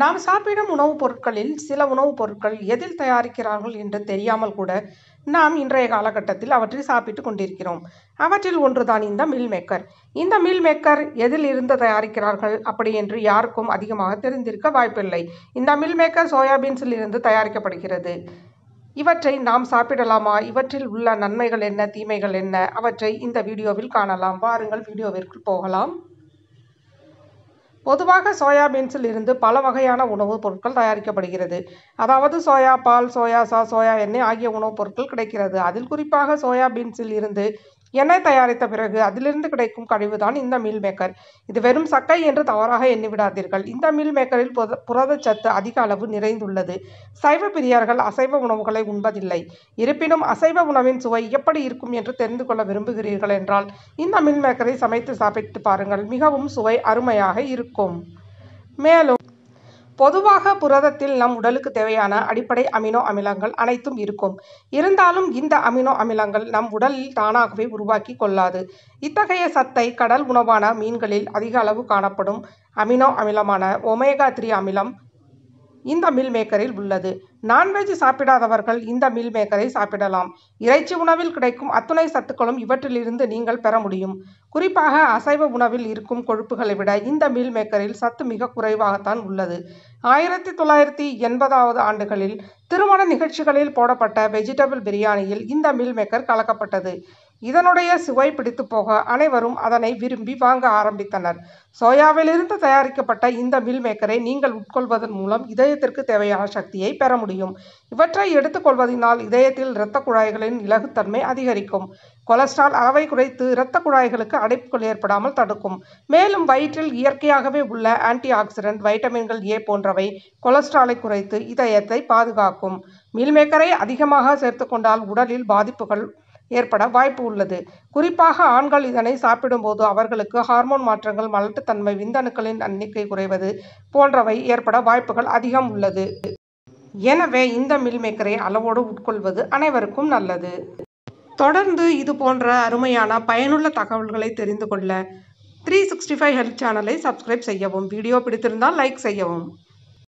நாம் சாப்பிடும் உணவுப் பொருட்களில் சில உணவுப் பொருட்கள் எதில் தயாரிக்கிறார்கள் என்று தெரியாமல் கூட நாம் இன்றைய காலகட்டத்தில் அவற்றை சாப்பிட்டு கொண்டிருக்கிறோம் அவற்றில் ஒன்றுதான் இந்த மில் மேக்கர் இந்த மில் மேக்கர் எதில் இருந்து தயாரிக்கிறார்கள் அப்படி என்று யாருக்கும் அதிகமாக தெரிந்திருக்க வாய்ப்பில்லை இந்த மில் மேக்கர் சோயாபீன்ஸில் இருந்து தயாரிக்கப்படுகிறது இவற்றை நாம் சாப்பிடலாமா இவற்றில் உள்ள நன்மைகள் என்ன தீமைகள் என்ன அவற்றை இந்த வீடியோவில் காணலாம் வாருங்கள் வீடியோவிற்கு போகலாம் பொதுவாக சோயா பீன்ஸில் இருந்து பல வகையான உணவுப் பொருட்கள் தயாரிக்கப்படுகிறது அதாவது சோயா பால் சோயா சாஸ் சோயா எண்ணெய் ஆகிய உணவுப் பொருட்கள் கிடைக்கிறது அதில் குறிப்பாக சோயா பீன்ஸில் இருந்து எண்ணெய் தயாரித்த பிறகு அதிலிருந்து கிடைக்கும் கழிவுதான் இந்த மில் மேக்கர் இது வெறும் சக்கை என்று தவறாக எண்ணிவிடாதீர்கள் இந்த மீல் மேக்கரில் புரதச்சத்து அதிக அளவு நிறைந்துள்ளது சைவ பிரியர்கள் அசைவ உணவுகளை உண்பதில்லை இருப்பினும் அசைவ உணவின் சுவை எப்படி இருக்கும் என்று தெரிந்து கொள்ள விரும்புகிறீர்கள் என்றால் இந்த மீல் மேக்கரை சமைத்து சாப்பிட்டு பாருங்கள் மிகவும் சுவை அருமையாக இருக்கும் மேலும் பொதுவாக புரதத்தில் நம் உடலுக்கு தேவையான அடிப்படை அமினோ அமிலங்கள் அனைத்தும் இருக்கும் இருந்தாலும் இந்த அமினோ அமிலங்கள் நம் உடலில் தானாகவே உருவாக்கி கொள்ளாது இத்தகைய சத்தை கடல் உணவான மீன்களில் அதிக அளவு காணப்படும் அமினோ அமிலமான ஒமேகா த்ரீ அமிலம் இந்த மில் மேக்கரில் உள்ளது நான்வெஜ் சாப்பிடாதவர்கள் இந்த மில் மேக்கரை சாப்பிடலாம் இறைச்சி உணவில் கிடைக்கும் அத்துணை சத்துக்களும் இவற்றிலிருந்து நீங்கள் பெற முடியும் குறிப்பாக அசைவ உணவில் இருக்கும் கொழுப்புகளை விட இந்த மில் மேக்கரில் சத்து மிக குறைவாகத்தான் உள்ளது ஆயிரத்தி தொள்ளாயிரத்தி எண்பதாவது ஆண்டுகளில் திருமண நிகழ்ச்சிகளில் போடப்பட்ட வெஜிடபிள் பிரியாணியில் இந்த மில் மேக்கர் கலக்கப்பட்டது இதனுடைய சுவை பிடித்து போக அனைவரும் அதனை விரும்பி வாங்க ஆரம்பித்தனர் சோயாவிலிருந்து தயாரிக்கப்பட்ட இந்த மில் மேக்கரை நீங்கள் உட்கொள்வதன் மூலம் இதயத்திற்கு தேவையான சக்தியை பெற முடியும் இவற்றை எடுத்துக்கொள்வதனால் இதயத்தில் இரத்த குழாய்களின் இலகுத்தன்மை அதிகரிக்கும் கொலஸ்ட்ரால் அளவை குறைத்து இரத்த குழாய்களுக்கு அடைப்புகள் ஏற்படாமல் தடுக்கும் மேலும் வயிற்றில் இயற்கையாகவே உள்ள ஆன்டி ஆக்சிடென்ட் வைட்டமின்கள் ஏ போன்றவை கொலஸ்ட்ராலை குறைத்து இதயத்தை பாதுகாக்கும் மில்மேக்கரை அதிகமாக சேர்த்துக்கொண்டால் உடலில் பாதிப்புகள் ஏற்பட வாய்ப்பு உள்ளது குறிப்பாக ஆண்கள் இதனை சாப்பிடும்போது அவர்களுக்கு ஹார்மோன் மாற்றங்கள் மலட்டுத்தன்மை விந்தணுக்களின் எண்ணிக்கை குறைவது போன்றவை ஏற்பட வாய்ப்புகள் அதிகம் உள்ளது எனவே இந்த மில்மேக்கரை அளவோடு உட்கொள்வது அனைவருக்கும் நல்லது தொடர்ந்து இது போன்ற அருமையான பயனுள்ள தகவல்களை தெரிந்து கொள்ள த்ரீ சிக்ஸ்டி ஃபைவ் ஹெல்த் சேனலை சப்ஸ்கிரைப் செய்யவும் வீடியோ பிடித்திருந்தால் லைக் செய்யவும்